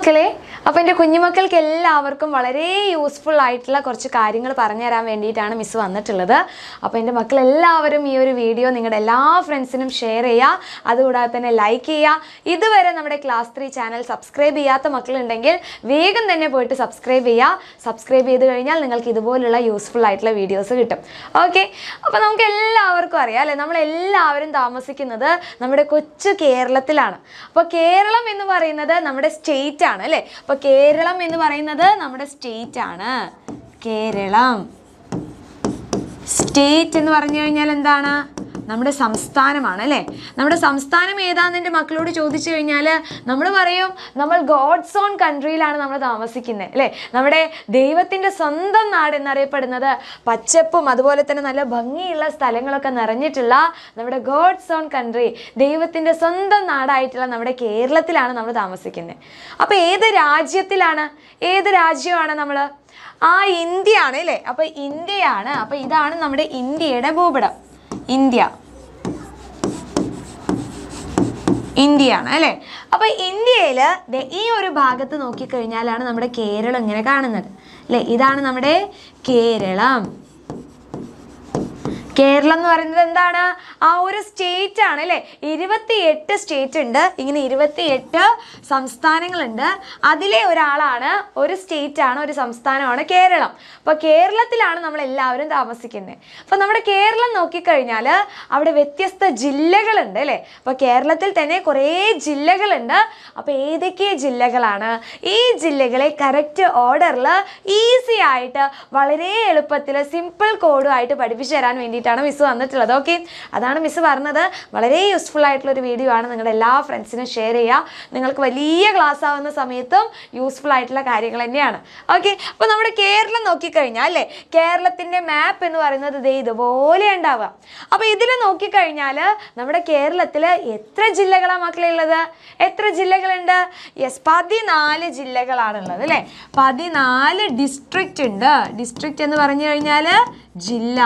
മക്കളെ അപ്പോൾ എൻ്റെ കുഞ്ഞുമക്കൾക്ക് എല്ലാവർക്കും വളരെ യൂസ്ഫുൾ ആയിട്ടുള്ള കുറച്ച് കാര്യങ്ങൾ പറഞ്ഞു തരാൻ വേണ്ടിയിട്ടാണ് മിസ് വന്നിട്ടുള്ളത് അപ്പോൾ എൻ്റെ മക്കളെല്ലാവരും എല്ലാവരും ഈ ഒരു വീഡിയോ നിങ്ങളുടെ എല്ലാ ഫ്രണ്ട്സിനും ഷെയർ ചെയ്യുക അതുകൂടാതെ തന്നെ ലൈക്ക് ചെയ്യുക ഇതുവരെ നമ്മുടെ ക്ലാസ് ത്രീ ചാനൽ സബ്സ്ക്രൈബ് ചെയ്യാത്ത മക്കളുണ്ടെങ്കിൽ വേഗം തന്നെ പോയിട്ട് സബ്സ്ക്രൈബ് ചെയ്യുക സബ്സ്ക്രൈബ് ചെയ്ത് കഴിഞ്ഞാൽ നിങ്ങൾക്ക് ഇതുപോലുള്ള യൂസ്ഫുൾ ആയിട്ടുള്ള വീഡിയോസ് കിട്ടും ഓക്കെ അപ്പോൾ നമുക്ക് എല്ലാവർക്കും അറിയാം അല്ലേ നമ്മളെല്ലാവരും താമസിക്കുന്നത് നമ്മുടെ കൊച്ചു കേരളത്തിലാണ് അപ്പോൾ കേരളം എന്ന് പറയുന്നത് നമ്മുടെ സ്റ്റേറ്റ് ആണ് അല്ലേ അപ്പോൾ കേരളം എന്ന് പറയുന്നത് നമ്മുടെ സ്റ്റേറ്റ് ആണ് കേരളം സ്റ്റേറ്റ് എന്ന് പറഞ്ഞു കഴിഞ്ഞാൽ എന്താണ് നമ്മുടെ സംസ്ഥാനമാണ് അല്ലേ നമ്മുടെ സംസ്ഥാനം ഏതാന്ന് എൻ്റെ മക്കളോട് ചോദിച്ചു കഴിഞ്ഞാൽ നമ്മൾ പറയും നമ്മൾ ഗോഡ്സ് ഓൺ കൺട്രിയിലാണ് നമ്മൾ താമസിക്കുന്നത് അല്ലേ നമ്മുടെ ദൈവത്തിൻ്റെ സ്വന്തം നാട് എന്നറിയപ്പെടുന്നത് പച്ചപ്പും അതുപോലെ തന്നെ നല്ല ഭംഗിയുള്ള സ്ഥലങ്ങളൊക്കെ നിറഞ്ഞിട്ടുള്ള നമ്മുടെ ഗോഡ്സ് ഓൺ കൺട്രി ദൈവത്തിൻ്റെ സ്വന്തം നാടായിട്ടുള്ള നമ്മുടെ കേരളത്തിലാണ് നമ്മൾ താമസിക്കുന്നത് അപ്പോൾ ഏത് രാജ്യത്തിലാണ് ഏത് രാജ്യമാണ് നമ്മൾ ആ ഇന്ത്യയാണ് അല്ലേ അപ്പോൾ ഇന്ത്യയാണ് അപ്പോൾ ഇതാണ് നമ്മുടെ ഇന്ത്യയുടെ ഭൂപടം ഇന്ത്യ ഇന്ത്യയാണ് അല്ലേ അപ്പോൾ ഇന്ത്യയിൽ ഈ ഒരു ഭാഗത്ത് നോക്കിക്കഴിഞ്ഞാലാണ് നമ്മുടെ കേരളം ഇങ്ങനെ കാണുന്നത് അല്ലേ ഇതാണ് നമ്മുടെ കേരളം കേരളം എന്ന് പറയുന്നത് എന്താണ് ആ ഒരു സ്റ്റേറ്റ് ആണ് അല്ലേ എട്ട് സ്റ്റേറ്റ് ഉണ്ട് ഇങ്ങനെ എട്ട് സംസ്ഥാനങ്ങളുണ്ട് അതിലെ ഒരാളാണ് ഒരു സ്റ്റേറ്റ് ആണ് ഒരു സംസ്ഥാനമാണ് കേരളം അപ്പോൾ കേരളത്തിലാണ് നമ്മൾ എല്ലാവരും താമസിക്കുന്നത് അപ്പോൾ നമ്മുടെ കേരളം നോക്കിക്കഴിഞ്ഞാൽ അവിടെ വ്യത്യസ്ത ജില്ലകളുണ്ട് അല്ലേ അപ്പോൾ കേരളത്തിൽ തന്നെ കുറേ ജില്ലകളുണ്ട് അപ്പോൾ ഏതൊക്കെ ജില്ലകളാണ് ഈ ജില്ലകളെ കറക്റ്റ് ഓർഡറിൽ ഈസി ആയിട്ട് വളരെ എളുപ്പത്തിൽ സിമ്പിൾ കോഡുമായിട്ട് പഠിപ്പിച്ചു തരാൻ വേണ്ടിയിട്ടാണ് ആയിട്ടാണ് മിസ് വന്നിട്ടുള്ളത് ഓക്കെ അതാണ് മിസ് പറഞ്ഞത് വളരെ യൂസ്ഫുൾ ആയിട്ടുള്ള ഒരു വീഡിയോ ആണ് നിങ്ങളുടെ എല്ലാ ഫ്രണ്ട്സിനും ഷെയർ ചെയ്യുക നിങ്ങൾക്ക് വലിയ ക്ലാസ് ആവുന്ന സമയത്തും യൂസ്ഫുൾ ആയിട്ടുള്ള കാര്യങ്ങൾ തന്നെയാണ് ഓക്കെ അപ്പോൾ നമ്മുടെ കേരളം നോക്കിക്കഴിഞ്ഞാൽ അല്ലേ കേരളത്തിൻ്റെ മാപ്പ് എന്ന് പറയുന്നത് ദേ ഇതുപോലെ ഉണ്ടാവുക അപ്പോൾ ഇതിൽ നോക്കിക്കഴിഞ്ഞാൽ നമ്മുടെ കേരളത്തിൽ എത്ര ജില്ലകളാണ് മക്കളുള്ളത് എത്ര ജില്ലകളുണ്ട് യെസ് പതിനാല് ജില്ലകളാണുള്ളത് അല്ലേ പതിനാല് ഡിസ്ട്രിക്റ്റ് ഉണ്ട് ഡിസ്ട്രിക്റ്റ് എന്ന് പറഞ്ഞു കഴിഞ്ഞാൽ ജില്ല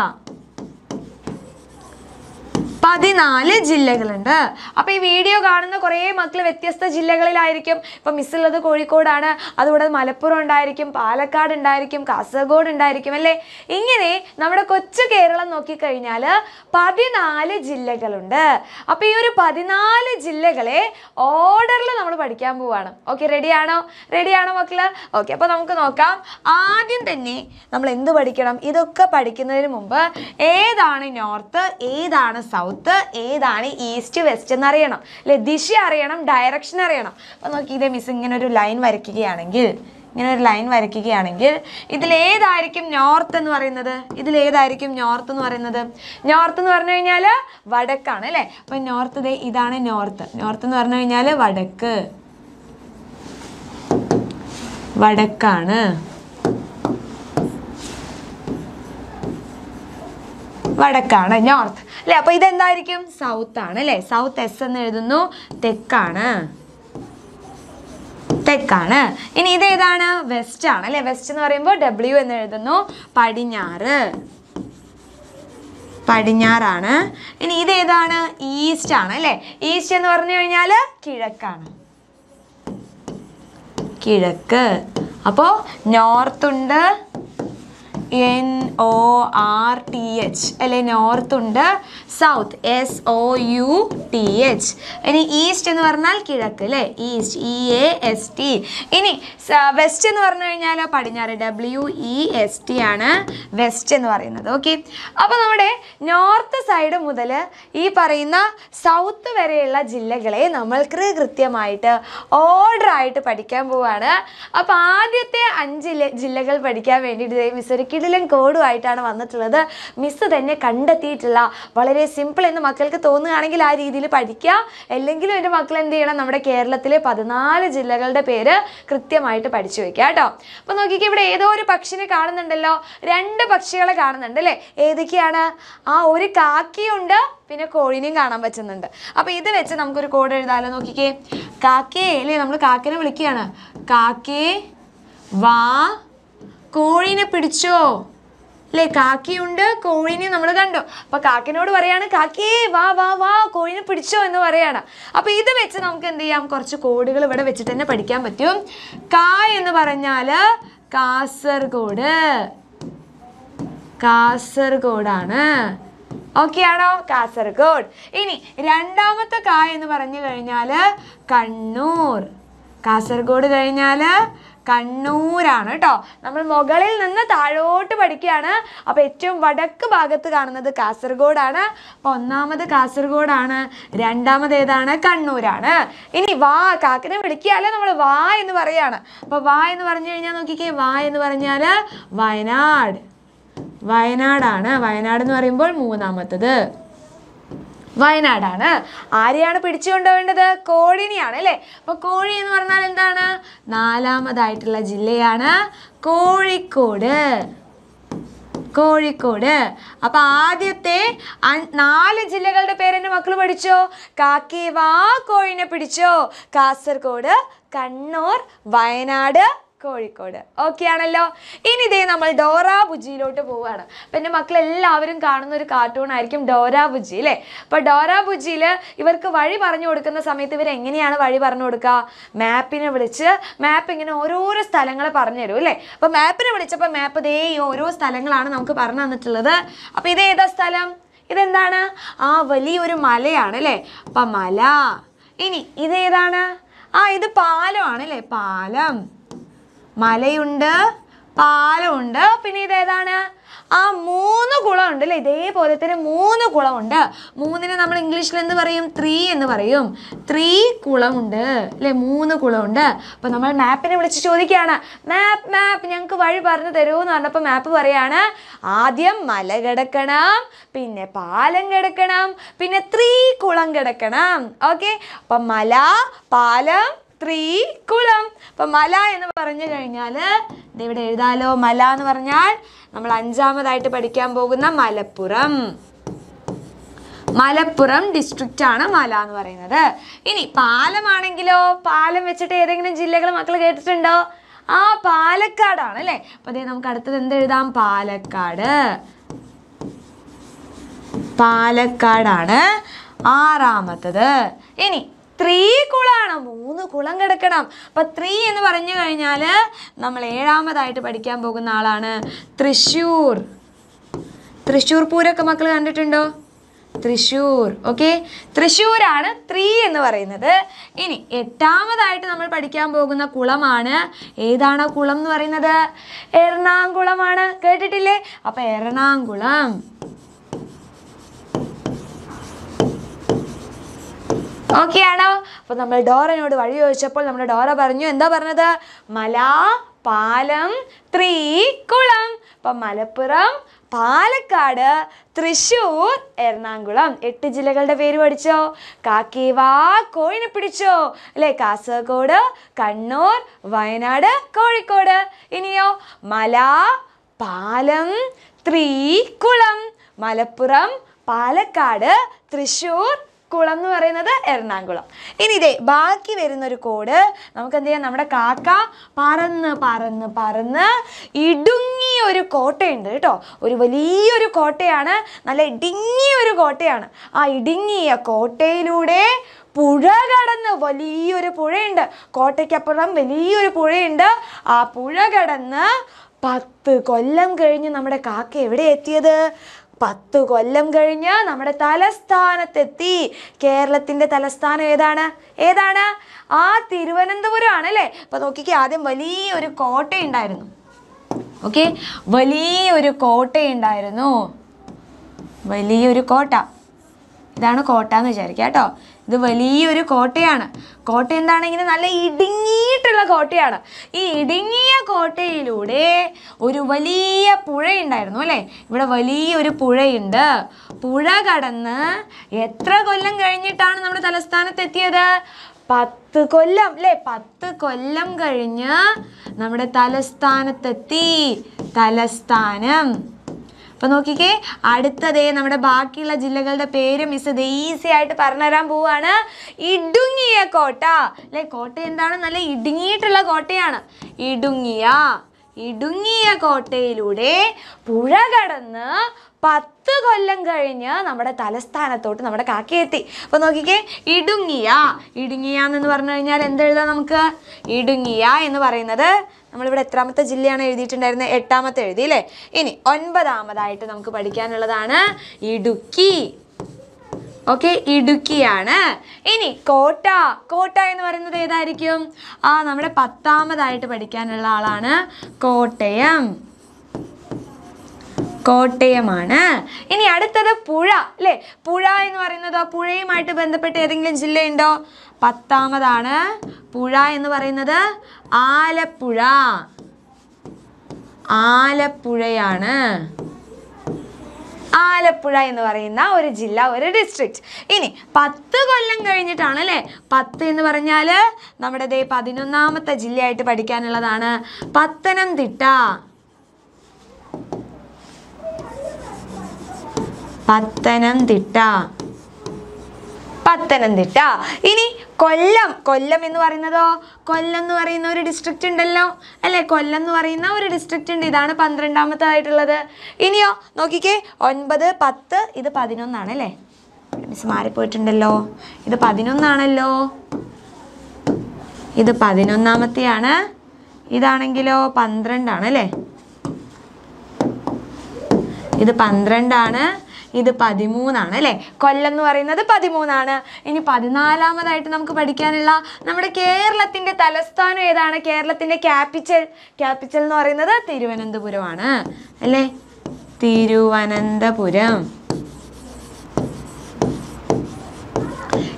പതിനാല് ജില്ലകളുണ്ട് അപ്പോൾ ഈ വീഡിയോ കാണുന്ന കുറെ മക്കൾ വ്യത്യസ്ത ജില്ലകളിലായിരിക്കും മിസ് മിസ്സുള്ളത് കോഴിക്കോടാണ് അതുകൂടെ മലപ്പുറം ഉണ്ടായിരിക്കും പാലക്കാട് ഉണ്ടായിരിക്കും കാസർഗോഡ് ഉണ്ടായിരിക്കും അല്ലേ ഇങ്ങനെ നമ്മുടെ കൊച്ചു കേരളം നോക്കിക്കഴിഞ്ഞാൽ പതിനാല് ജില്ലകളുണ്ട് അപ്പോൾ ഈ ഒരു പതിനാല് ജില്ലകളെ ഓർഡറിൽ നമ്മൾ പഠിക്കാൻ പോവാണ് ഓക്കെ റെഡിയാണോ റെഡിയാണോ മക്കള് ഓക്കെ അപ്പോൾ നമുക്ക് നോക്കാം ആദ്യം തന്നെ നമ്മൾ എന്ത് പഠിക്കണം ഇതൊക്കെ പഠിക്കുന്നതിന് മുമ്പ് ഏതാണ് നോർത്ത് ഏതാണ് സൗത്ത് സൗത്ത് ഏതാണ് ഈസ്റ്റ് വെസ്റ്റ് എന്ന് അറിയണം അല്ലെ ദിശ അറിയണം ഡയറക്ഷൻ അറിയണം അപ്പോൾ നോക്കി ഇതേ മിസ് ഇങ്ങനെ ഒരു ലൈൻ വരയ്ക്കുകയാണെങ്കിൽ ഇങ്ങനെ ഒരു ലൈൻ വരയ്ക്കുകയാണെങ്കിൽ ഇതിലേതായിരിക്കും നോർത്ത് എന്ന് പറയുന്നത് ഇതിലേതായിരിക്കും നോർത്ത് എന്ന് പറയുന്നത് നോർത്ത് എന്ന് പറഞ്ഞു കഴിഞ്ഞാൽ വടക്കാണ് അല്ലേ അപ്പം നോർത്ത് ദേ ഇതാണ് നോർത്ത് നോർത്ത് എന്ന് പറഞ്ഞു കഴിഞ്ഞാൽ വടക്ക് വടക്കാണ് വടക്കാണ് നോർത്ത് അല്ലെ അപ്പോൾ ഇതെന്തായിരിക്കും സൗത്ത് ആണ് അല്ലെ സൗത്ത് എസ് എന്ന് എഴുതുന്നു തെക്കാണ് തെക്കാണ് ഇനി ഇതേതാണ് വെസ്റ്റ് ആണ് അല്ലെ വെസ്റ്റ് എന്ന് പറയുമ്പോൾ ഡബ്ല്യു എന്ന് എഴുതുന്നു പടിഞ്ഞാറ് പടിഞ്ഞാറാണ് ഇനി ഇതേതാണ് ഈസ്റ്റ് ആണ് അല്ലെ ഈസ്റ്റ് എന്ന് പറഞ്ഞു കഴിഞ്ഞാൽ കിഴക്കാണ് കിഴക്ക് അപ്പോൾ നോർത്ത് ഉണ്ട് N O R T H അല്ലെ നോർത്ത് ഉണ്ട് south S O U T H ഇനി ഈസ്റ്റ് എന്ന് പറഞ്ഞാൽ കിഴക്ക് അല്ലെ east E A S T ഇനി വെസ്റ്റ് എന്ന് പറഞ്ഞു കഴിഞ്ഞാൽ പടിഞ്ഞാറ് ഡബ്ല്യു ഇ എസ് ടി ആണ് വെസ്റ്റ് എന്ന് പറയുന്നത് ഓക്കെ അപ്പോൾ നമ്മുടെ നോർത്ത് സൈഡ് മുതൽ ഈ പറയുന്ന സൗത്ത് വരെയുള്ള ജില്ലകളെ നമ്മൾക്ക് കൃത്യമായിട്ട് ഓർഡർ ആയിട്ട് പഠിക്കാൻ പോവാണ് അപ്പോൾ ആദ്യത്തെ അഞ്ച് ജില്ലകൾ പഠിക്കാൻ വേണ്ടിയിട്ട് മിസ് ഒരു ഏതെങ്കിലും കോഡുമായിട്ടാണ് വന്നിട്ടുള്ളത് മിസ്സ് തന്നെ കണ്ടെത്തിയിട്ടില്ല വളരെ സിമ്പിൾ എന്ന് മക്കൾക്ക് തോന്നുകയാണെങ്കിൽ ആ രീതിയിൽ പഠിക്കുക അല്ലെങ്കിലും എൻ്റെ മക്കൾ എന്ത് ചെയ്യണം നമ്മുടെ കേരളത്തിലെ പതിനാല് ജില്ലകളുടെ പേര് കൃത്യമായിട്ട് പഠിച്ചു വയ്ക്കുക കേട്ടോ അപ്പോൾ നോക്കിക്കേ ഇവിടെ ഏതോ ഒരു പക്ഷിനെ കാണുന്നുണ്ടല്ലോ രണ്ട് പക്ഷികളെ കാണുന്നുണ്ട് അല്ലേ ഏതൊക്കെയാണ് ആ ഒരു കാക്കിയുണ്ട് പിന്നെ കോഴിനെയും കാണാൻ പറ്റുന്നുണ്ട് അപ്പോൾ ഇത് വെച്ച് നമുക്കൊരു കോഡ് എഴുതാലോ നോക്കിക്കേ കാക്കേ അല്ലേ നമ്മൾ കാക്കിനെ വിളിക്കുകയാണ് കാക്കേ വാ കോഴീനെ പിടിച്ചോ അല്ലേ കാക്കിയുണ്ട് കോഴീനെ നമ്മൾ കണ്ടു അപ്പോൾ കാക്കിനോട് പറയാണ് കാക്കി വാ വാ വാ കോഴിനെ പിടിച്ചോ എന്ന് പറയാണ് അപ്പോൾ ഇത് വെച്ച് നമുക്ക് എന്ത് ചെയ്യാം കുറച്ച് കോഡുകൾ ഇവിടെ വെച്ചിട്ട് തന്നെ പഠിക്കാൻ പറ്റും കാ എന്ന് പറഞ്ഞാൽ കാസർഗോഡ് കാസർഗോഡാണ് ഓക്കെ ആണോ കാസർഗോഡ് ഇനി രണ്ടാമത്തെ കായ എന്ന് പറഞ്ഞു കഴിഞ്ഞാൽ കണ്ണൂർ കാസർഗോഡ് കഴിഞ്ഞാൽ കണ്ണൂരാണ് കേട്ടോ നമ്മൾ മുകളിൽ നിന്ന് താഴോട്ട് പഠിക്കുകയാണ് അപ്പോൾ ഏറ്റവും വടക്ക് ഭാഗത്ത് കാണുന്നത് കാസർഗോഡാണ് അപ്പോൾ ഒന്നാമത് കാസർഗോഡാണ് രണ്ടാമത് ഏതാണ് കണ്ണൂരാണ് ഇനി വാ കാക്കിനെ വിളിക്കുകയല്ല നമ്മൾ വാ എന്ന് പറയാണ് അപ്പോൾ വാ എന്ന് പറഞ്ഞു കഴിഞ്ഞാൽ നോക്കിക്കേ വാ എന്ന് പറഞ്ഞാൽ വയനാട് വയനാടാണ് വയനാട് എന്ന് പറയുമ്പോൾ മൂന്നാമത്തത് വയനാടാണ് ആരെയാണ് പിടിച്ചു കൊണ്ടുപോകേണ്ടത് കോഴിനെയാണ് അല്ലേ അപ്പോൾ കോഴി എന്ന് പറഞ്ഞാൽ എന്താണ് നാലാമതായിട്ടുള്ള ജില്ലയാണ് കോഴിക്കോട് കോഴിക്കോട് അപ്പൊ ആദ്യത്തെ നാല് ജില്ലകളുടെ പേരെന്നെ മക്കൾ പഠിച്ചോ കാക്കേവാ കോഴിനെ പിടിച്ചോ കാസർഗോഡ് കണ്ണൂർ വയനാട് കോഴിക്കോട് ഓക്കെ ആണല്ലോ ഇനി ഇതേ നമ്മൾ ഡോറ ബുജിയിലോട്ട് പോവുകയാണ് അപ്പം എൻ്റെ മക്കളെല്ലാവരും കാണുന്ന ഒരു കാർട്ടൂൺ ആയിരിക്കും ഡോറ ബുജി അല്ലേ അപ്പോൾ ഡോറ ബുജിയിൽ ഇവർക്ക് വഴി പറഞ്ഞു കൊടുക്കുന്ന സമയത്ത് ഇവർ എങ്ങനെയാണ് വഴി പറഞ്ഞു കൊടുക്കുക മാപ്പിനെ വിളിച്ച് മാപ്പ് ഇങ്ങനെ ഓരോരോ സ്ഥലങ്ങൾ പറഞ്ഞു തരും അല്ലേ അപ്പോൾ മാപ്പിനെ വിളിച്ചപ്പോൾ മാപ്പ് ഇതേ ഈ ഓരോ സ്ഥലങ്ങളാണ് നമുക്ക് പറഞ്ഞു തന്നിട്ടുള്ളത് അപ്പോൾ ഇത് ഏതാ സ്ഥലം ഇതെന്താണ് ആ വലിയൊരു മലയാണ് അല്ലേ അപ്പം മല ഇനി ഇതേതാണ് ആ ഇത് പാലമാണ് അല്ലേ പാലം മലയുണ്ട് പാലമുണ്ട് പിന്നെ ഇതേതാണ് ആ മൂന്ന് ഉണ്ട് അല്ലേ ഇതേപോലെ തന്നെ മൂന്ന് കുളമുണ്ട് മൂന്നിന് നമ്മൾ ഇംഗ്ലീഷിൽ എന്ത് പറയും ത്രീ എന്ന് പറയും ത്രീ കുളമുണ്ട് അല്ലേ മൂന്ന് കുളമുണ്ട് അപ്പോൾ നമ്മൾ മാപ്പിനെ വിളിച്ച് ചോദിക്കുകയാണ് മാപ്പ് മാപ്പ് ഞങ്ങൾക്ക് വഴി പറഞ്ഞു തരൂ എന്ന് പറഞ്ഞപ്പോൾ മാപ്പ് പറയാണ് ആദ്യം മല കിടക്കണം പിന്നെ പാലം കിടക്കണം പിന്നെ ത്രീ കുളം കിടക്കണം ഓക്കെ അപ്പം മല പാലം ത്രീ അപ്പൊ മല എന്ന് പറഞ്ഞു കഴിഞ്ഞാൽ ഇവിടെ എഴുതാലോ മല എന്ന് പറഞ്ഞാൽ നമ്മൾ അഞ്ചാമതായിട്ട് പഠിക്കാൻ പോകുന്ന മലപ്പുറം മലപ്പുറം ഡിസ്ട്രിക്റ്റ് ആണ് മല എന്ന് പറയുന്നത് ഇനി പാലമാണെങ്കിലോ പാലം വെച്ചിട്ട് ഏതെങ്കിലും ജില്ലകൾ മക്കൾ കേട്ടിട്ടുണ്ടോ ആ പാലക്കാടാണ് അല്ലെ അപ്പൊ അതേ നമുക്ക് അടുത്തത് എന്ത് എഴുതാം പാലക്കാട് പാലക്കാടാണ് ആറാമത്തത് ഇനി ത്രീ കുളം കിടക്കണം അപ്പൊ ത്രീ എന്ന് പറഞ്ഞു കഴിഞ്ഞാൽ നമ്മൾ ഏഴാമതായിട്ട് പഠിക്കാൻ പോകുന്ന ആളാണ് തൃശൂർ തൃശൂർ പൂരൊക്കെ മക്കൾ കണ്ടിട്ടുണ്ടോ തൃശൂർ ഓക്കെ തൃശൂരാണ് ത്രീ എന്ന് പറയുന്നത് ഇനി എട്ടാമതായിട്ട് നമ്മൾ പഠിക്കാൻ പോകുന്ന കുളമാണ് ഏതാണ് കുളം എന്ന് പറയുന്നത് എറണാകുളമാണ് കേട്ടിട്ടില്ലേ അപ്പൊ എറണാകുളം ഓക്കെ ആണോ അപ്പോൾ നമ്മൾ ഡോറനോട് വഴി ചോദിച്ചപ്പോൾ നമ്മുടെ ഡോറ പറഞ്ഞു എന്താ പറഞ്ഞത് മല പാലം കുളം അപ്പം മലപ്പുറം പാലക്കാട് തൃശ്ശൂർ എറണാകുളം എട്ട് ജില്ലകളുടെ പേര് പഠിച്ചോ കാക്കിവാ കോഴിനെ പിടിച്ചോ അല്ലേ കാസർഗോഡ് കണ്ണൂർ വയനാട് കോഴിക്കോട് ഇനിയോ മല പാലം കുളം മലപ്പുറം പാലക്കാട് തൃശ്ശൂർ കുളം എന്ന് പറയുന്നത് എറണാകുളം ഇനി ഇതേ ബാക്കി വരുന്ന ഒരു കോഡ് നമുക്ക് എന്ത് ചെയ്യാം നമ്മുടെ കാക്ക പറന്ന് പറന്ന് പറന്ന് ഇടുങ്ങിയ ഒരു കോട്ടയുണ്ട് കേട്ടോ ഒരു വലിയൊരു കോട്ടയാണ് നല്ല ഇടുങ്ങിയ ഒരു കോട്ടയാണ് ആ ഇടുങ്ങിയ കോട്ടയിലൂടെ പുഴ കടന്ന് വലിയൊരു പുഴയുണ്ട് കോട്ടയ്ക്കപ്പുറം വലിയൊരു പുഴയുണ്ട് ആ പുഴ കടന്ന് പത്ത് കൊല്ലം കഴിഞ്ഞ് നമ്മുടെ കാക്ക എവിടെ എത്തിയത് പത്തു കൊല്ലം കഴിഞ്ഞ് നമ്മുടെ തലസ്ഥാനത്തെത്തി കേരളത്തിൻ്റെ തലസ്ഥാനം ഏതാണ് ഏതാണ് ആ തിരുവനന്തപുരമാണ് അല്ലേ അപ്പോൾ നോക്കിക്കേ ആദ്യം വലിയൊരു കോട്ടയുണ്ടായിരുന്നു ഓക്കെ വലിയൊരു കോട്ടയുണ്ടായിരുന്നു വലിയൊരു കോട്ട ഇതാണ് കോട്ട എന്ന് വിചാരിക്കുക കേട്ടോ ഇത് വലിയൊരു കോട്ടയാണ് കോട്ട എന്താണെങ്കിൽ നല്ല ഇടുങ്ങിയിട്ടുള്ള കോട്ടയാണ് ഈ ഇടുങ്ങിയ കോട്ടയിലൂടെ ഒരു വലിയ പുഴയുണ്ടായിരുന്നു അല്ലേ ഇവിടെ വലിയൊരു പുഴയുണ്ട് പുഴ കടന്ന് എത്ര കൊല്ലം കഴിഞ്ഞിട്ടാണ് നമ്മുടെ തലസ്ഥാനത്ത് എത്തിയത് പത്ത് കൊല്ലം അല്ലേ പത്ത് കൊല്ലം കഴിഞ്ഞ് നമ്മുടെ തലസ്ഥാനത്തെത്തി തലസ്ഥാനം അപ്പൊ നോക്കിക്കേ അടുത്തതേ നമ്മുടെ ബാക്കിയുള്ള ജില്ലകളുടെ പേര് മിസ് ഇത് ഈസി ആയിട്ട് പറഞ്ഞുതരാൻ പോവാണ് ഇടുങ്ങിയ കോട്ട അല്ലെ കോട്ട എന്താണ് നല്ല ഇടുങ്ങിയിട്ടുള്ള കോട്ടയാണ് ഇടുങ്ങിയ ഇടുങ്ങിയ കോട്ടയിലൂടെ പുഴ കടന്ന് പത്ത് കൊല്ലം കഴിഞ്ഞ് നമ്മുടെ തലസ്ഥാനത്തോട്ട് നമ്മുടെ കാക്കയെത്തി അപ്പോൾ നോക്കിക്കേ ഇടുങ്ങിയ ഇടുങ്ങിയ എന്ന് പറഞ്ഞു കഴിഞ്ഞാൽ എന്തെഴുതാം നമുക്ക് ഇടുങ്ങിയ എന്ന് പറയുന്നത് നമ്മളിവിടെ എത്രാമത്തെ ജില്ലയാണ് എഴുതിയിട്ടുണ്ടായിരുന്നത് എട്ടാമത്തെ എഴുതി അല്ലേ ഇനി ഒൻപതാമതായിട്ട് നമുക്ക് പഠിക്കാനുള്ളതാണ് ഇടുക്കി ഓക്കെ ഇടുക്കിയാണ് ഇനി കോട്ട കോട്ട എന്ന് പറയുന്നത് ഏതായിരിക്കും ആ നമ്മുടെ പത്താമതായിട്ട് പഠിക്കാനുള്ള ആളാണ് കോട്ടയം കോട്ടയമാണ് ഇനി അടുത്തത് പുഴ അല്ലേ പുഴ എന്ന് പറയുന്നത് പുഴയുമായിട്ട് ബന്ധപ്പെട്ട് ഏതെങ്കിലും ജില്ലയുണ്ടോ പത്താമതാണ് പുഴ എന്ന് പറയുന്നത് ആലപ്പുഴ ആലപ്പുഴയാണ് ആലപ്പുഴ എന്ന് പറയുന്ന ഒരു ജില്ല ഒരു ഡിസ്ട്രിക്റ്റ് ഇനി പത്ത് കൊല്ലം കഴിഞ്ഞിട്ടാണ് അല്ലേ പത്ത് എന്ന് പറഞ്ഞാൽ നമ്മുടെ ദേ പതിനൊന്നാമത്തെ ജില്ലയായിട്ട് പഠിക്കാനുള്ളതാണ് പത്തനംതിട്ട പത്തനംതിട്ട പത്തനംതിട്ട ഇനി കൊല്ലം കൊല്ലം എന്ന് പറയുന്നതോ കൊല്ലം എന്ന് പറയുന്ന ഒരു ഡിസ്ട്രിക്റ്റ് ഉണ്ടല്ലോ അല്ലെ കൊല്ലം എന്ന് പറയുന്ന ഒരു ഡിസ്ട്രിക്റ്റ് ഉണ്ട് ഇതാണ് പന്ത്രണ്ടാമത്തെ ആയിട്ടുള്ളത് ഇനിയോ നോക്കിക്കേ ഒൻപത് പത്ത് ഇത് പതിനൊന്നാണ് അല്ലേ മിസ് മാറിപ്പോയിട്ടുണ്ടല്ലോ ഇത് പതിനൊന്നാണല്ലോ ഇത് പതിനൊന്നാമത്തെയാണ് ഇതാണെങ്കിലോ പന്ത്രണ്ടാണ് അല്ലേ ഇത് പന്ത്രണ്ടാണ് ഇത് പതിമൂന്നാണ് അല്ലേ കൊല്ലം എന്ന് പറയുന്നത് പതിമൂന്നാണ് ഇനി പതിനാലാമതായിട്ട് നമുക്ക് പഠിക്കാനുള്ള നമ്മുടെ കേരളത്തിൻ്റെ തലസ്ഥാനം ഏതാണ് കേരളത്തിൻ്റെ ക്യാപിറ്റൽ ക്യാപിറ്റൽ എന്ന് പറയുന്നത് തിരുവനന്തപുരമാണ് അല്ലേ തിരുവനന്തപുരം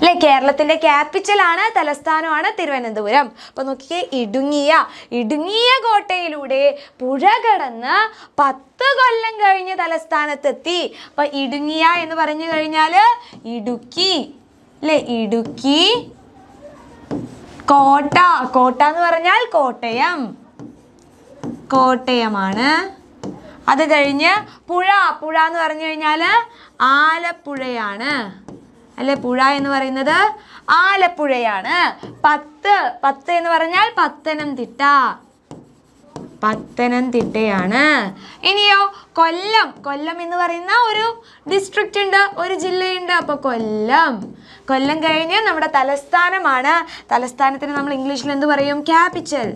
അല്ലെ കേരളത്തിന്റെ ക്യാപിറ്റലാണ് തലസ്ഥാനമാണ് തിരുവനന്തപുരം അപ്പൊ നോക്കിയേ ഇടുങ്ങിയ ഇടുങ്ങിയ കോട്ടയിലൂടെ പുഴ കടന്ന് പത്ത് കൊല്ലം കഴിഞ്ഞ് തലസ്ഥാനത്തെത്തി അപ്പൊ ഇടുങ്ങിയ എന്ന് പറഞ്ഞു കഴിഞ്ഞാൽ ഇടുക്കി അല്ലെ ഇടുക്കി കോട്ട കോട്ട എന്ന് പറഞ്ഞാൽ കോട്ടയം കോട്ടയമാണ് അത് കഴിഞ്ഞ് പുഴ പുഴ എന്ന് പറഞ്ഞു കഴിഞ്ഞാൽ ആലപ്പുഴയാണ് അല്ലെ പുഴ എന്ന് പറയുന്നത് ആലപ്പുഴയാണ് പത്ത് പത്ത് എന്ന് പറഞ്ഞാൽ പത്തനംതിട്ട പത്തനംതിട്ടയാണ് ഇനിയോ കൊല്ലം കൊല്ലം എന്ന് പറയുന്ന ഒരു ഡിസ്ട്രിക്റ്റ് ഉണ്ട് ഒരു ജില്ലയുണ്ട് അപ്പോൾ കൊല്ലം കൊല്ലം കഴിഞ്ഞ് നമ്മുടെ തലസ്ഥാനമാണ് തലസ്ഥാനത്തിന് നമ്മൾ ഇംഗ്ലീഷിൽ എന്ത് പറയും ക്യാപിറ്റൽ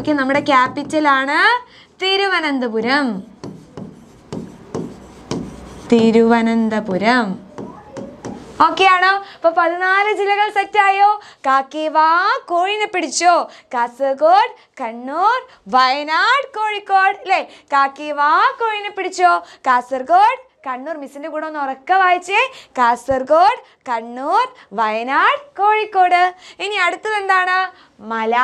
ഓക്കെ നമ്മുടെ ക്യാപിറ്റലാണ് തിരുവനന്തപുരം തിരുവനന്തപുരം ഓക്കെ ആണോ അപ്പൊ പതിനാല് ജില്ലകൾ സെറ്റായോ കാക്കേവാ കോഴിനെ പിടിച്ചോ കാസർഗോഡ് കണ്ണൂർ വയനാട് കോഴിക്കോട് അല്ലെ കാക്കേവാ കോഴിനെ പിടിച്ചോ കാസർഗോഡ് കണ്ണൂർ മിസ്സിൻ്റെ കൂടെ ഒന്ന് ഉറക്ക വായിച്ചേ കാസർഗോഡ് കണ്ണൂർ വയനാട് കോഴിക്കോട് ഇനി അടുത്തത് എന്താണ് മല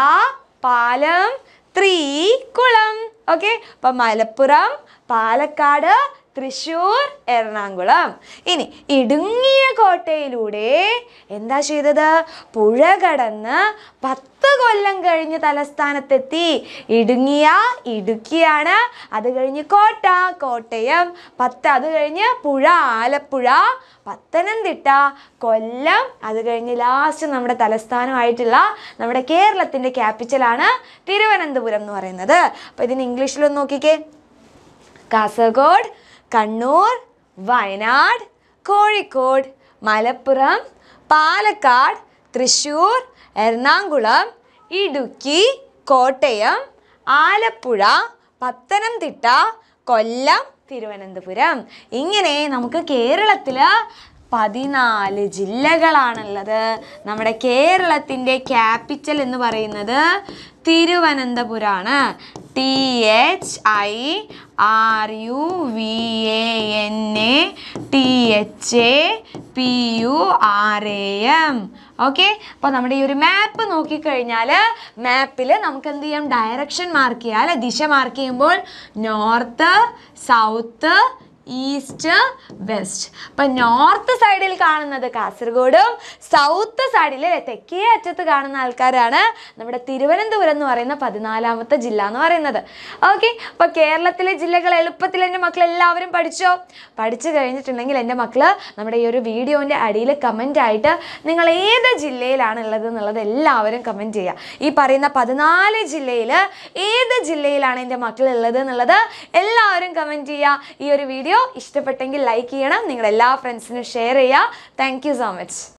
പാലം ത്രീ കുളം ഓക്കെ അപ്പം മലപ്പുറം പാലക്കാട് തൃശൂർ എറണാകുളം ഇനി ഇടുങ്ങിയ കോട്ടയിലൂടെ എന്താ ചെയ്തത് പുഴ കടന്ന് പത്ത് കൊല്ലം കഴിഞ്ഞ് തലസ്ഥാനത്തെത്തി ഇടുങ്ങിയ ഇടുക്കിയാണ് അത് കഴിഞ്ഞ് കോട്ട കോട്ടയം പത്ത് അത് കഴിഞ്ഞ് പുഴ ആലപ്പുഴ പത്തനംതിട്ട കൊല്ലം അത് കഴിഞ്ഞ് ലാസ്റ്റ് നമ്മുടെ തലസ്ഥാനമായിട്ടുള്ള നമ്മുടെ കേരളത്തിൻ്റെ ക്യാപിറ്റലാണ് തിരുവനന്തപുരം എന്ന് പറയുന്നത് അപ്പോൾ ഇതിന് ഇംഗ്ലീഷിലൊന്ന് നോക്കിക്കേ കാസർഗോഡ് കണ്ണൂർ വയനാട് കോഴിക്കോട് മലപ്പുറം പാലക്കാട് തൃശൂർ എറണാകുളം ഇടുക്കി കോട്ടയം ആലപ്പുഴ പത്തനംതിട്ട കൊല്ലം തിരുവനന്തപുരം ഇങ്ങനെ നമുക്ക് കേരളത്തിൽ പതിനാല് ജില്ലകളാണുള്ളത് നമ്മുടെ കേരളത്തിൻ്റെ ക്യാപിറ്റൽ എന്ന് പറയുന്നത് തിരുവനന്തപുരമാണ് T H I R U V A N A N T H A P U R A M അപ്പോൾ നമ്മുടെ ഈ ഒരു മാപ്പ് നോക്കിക്കഴിഞ്ഞാൽ മാപ്പിൽ നമുക്ക് എന്ത് ചെയ്യാം ഡയറക്ഷൻ മാർക്ക് ചെയ്യാം അല്ലെ ദിശ മാർക്ക് ചെയ്യുമ്പോൾ നോർത്ത് സൗത്ത് ഈസ്റ്റ് വെസ്റ്റ് അപ്പൊ നോർത്ത് സൈഡിൽ കാണുന്നത് കാസർഗോഡും സൗത്ത് സൈഡിൽ തെക്കേ അറ്റത്ത് കാണുന്ന ആൾക്കാരാണ് നമ്മുടെ തിരുവനന്തപുരം എന്ന് പറയുന്ന പതിനാലാമത്തെ ജില്ല എന്ന് പറയുന്നത് ഓക്കെ അപ്പോൾ കേരളത്തിലെ ജില്ലകൾ എളുപ്പത്തിൽ എൻ്റെ മക്കൾ എല്ലാവരും പഠിച്ചോ പഠിച്ചു കഴിഞ്ഞിട്ടുണ്ടെങ്കിൽ എൻ്റെ മക്കൾ നമ്മുടെ ഈ ഒരു വീഡിയോൻ്റെ അടിയിൽ കമൻ്റ് ആയിട്ട് നിങ്ങൾ ഏത് ജില്ലയിലാണ് ഉള്ളത് എന്നുള്ളത് എല്ലാവരും കമൻറ്റ് ചെയ്യുക ഈ പറയുന്ന പതിനാല് ജില്ലയിൽ ഏത് ജില്ലയിലാണ് എൻ്റെ മക്കൾ ഉള്ളത് എന്നുള്ളത് എല്ലാവരും കമൻറ്റ് ചെയ്യുക ഈ ഒരു വീഡിയോ വീഡിയോ ഇഷ്ടപ്പെട്ടെങ്കിൽ ലൈക്ക് ചെയ്യണം നിങ്ങളെല്ലാ എല്ലാ ഫ്രണ്ട്സിനും ഷെയർ ചെയ്യുക താങ്ക് സോ മച്ച്